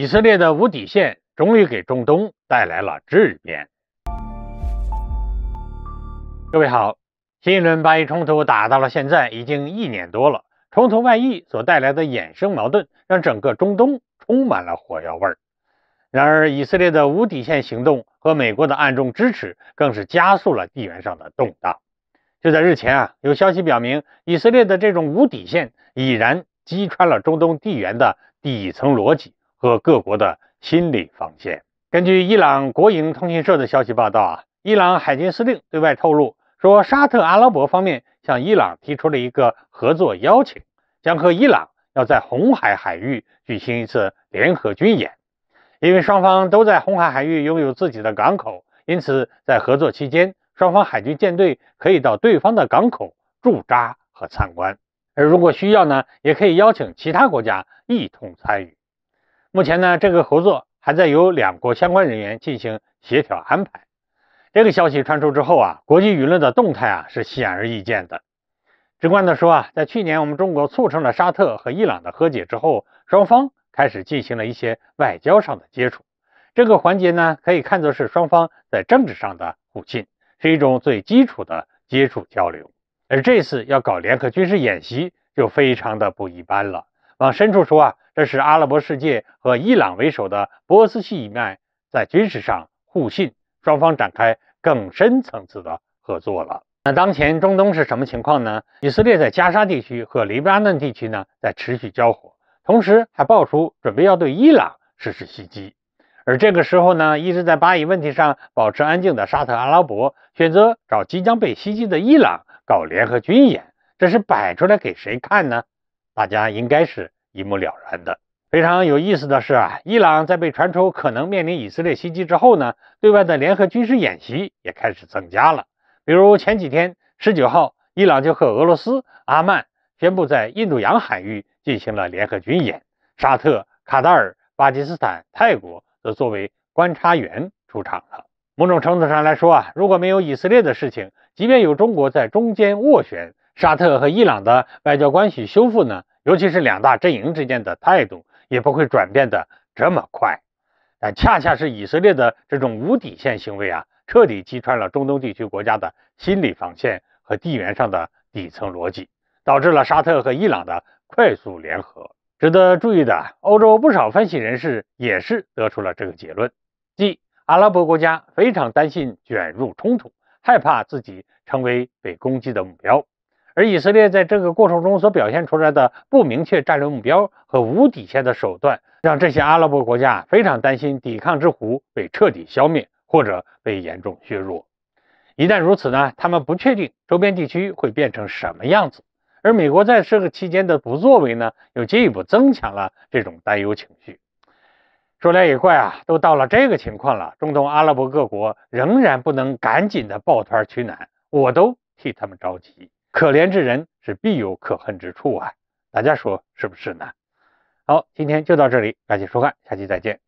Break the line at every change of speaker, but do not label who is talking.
以色列的无底线终于给中东带来了质变。各位好，新一轮巴以冲突打到了现在已经一年多了，冲突外溢所带来的衍生矛盾，让整个中东充满了火药味儿。然而，以色列的无底线行动和美国的暗中支持，更是加速了地缘上的动荡。就在日前啊，有消息表明，以色列的这种无底线已然击穿了中东地缘的底层逻辑。和各国的心理防线。根据伊朗国营通讯社的消息报道啊，伊朗海军司令对外透露说，沙特阿拉伯方面向伊朗提出了一个合作邀请，将和伊朗要在红海海域举行一次联合军演。因为双方都在红海海域拥有自己的港口，因此在合作期间，双方海军舰队可以到对方的港口驻扎和参观，而如果需要呢，也可以邀请其他国家一同参与。目前呢，这个合作还在由两国相关人员进行协调安排。这个消息传出之后啊，国际舆论的动态啊是显而易见的。直观的说啊，在去年我们中国促成了沙特和伊朗的和解之后，双方开始进行了一些外交上的接触。这个环节呢，可以看作是双方在政治上的互信，是一种最基础的接触交流。而这次要搞联合军事演习就非常的不一般了。往深处说啊。这是阿拉伯世界和伊朗为首的波斯系一脉在军事上互信，双方展开更深层次的合作了。那当前中东是什么情况呢？以色列在加沙地区和黎巴嫩地区呢在持续交火，同时还爆出准备要对伊朗实施袭击。而这个时候呢，一直在巴以问题上保持安静的沙特阿拉伯选择找即将被袭击的伊朗搞联合军演，这是摆出来给谁看呢？大家应该是。一目了然的。非常有意思的是啊，伊朗在被传出可能面临以色列袭击之后呢，对外的联合军事演习也开始增加了。比如前几天十九号，伊朗就和俄罗斯、阿曼宣布在印度洋海域进行了联合军演，沙特、卡达尔、巴基斯坦、泰国则作为观察员出场了。某种程度上来说啊，如果没有以色列的事情，即便有中国在中间斡旋，沙特和伊朗的外交关系修复呢？尤其是两大阵营之间的态度也不会转变的这么快，但恰恰是以色列的这种无底线行为啊，彻底击穿了中东地区国家的心理防线和地缘上的底层逻辑，导致了沙特和伊朗的快速联合。值得注意的，欧洲不少分析人士也是得出了这个结论，即阿拉伯国家非常担心卷入冲突，害怕自己成为被攻击的目标。而以色列在这个过程中所表现出来的不明确战略目标和无底线的手段，让这些阿拉伯国家非常担心，抵抗之弧被彻底消灭或者被严重削弱。一旦如此呢，他们不确定周边地区会变成什么样子。而美国在这个期间的不作为呢，又进一步增强了这种担忧情绪。说来也怪啊，都到了这个情况了，中东阿拉伯各国仍然不能赶紧的抱团取暖，我都替他们着急。可怜之人是必有可恨之处啊！大家说是不是呢？好，今天就到这里，感谢收看，下期再见。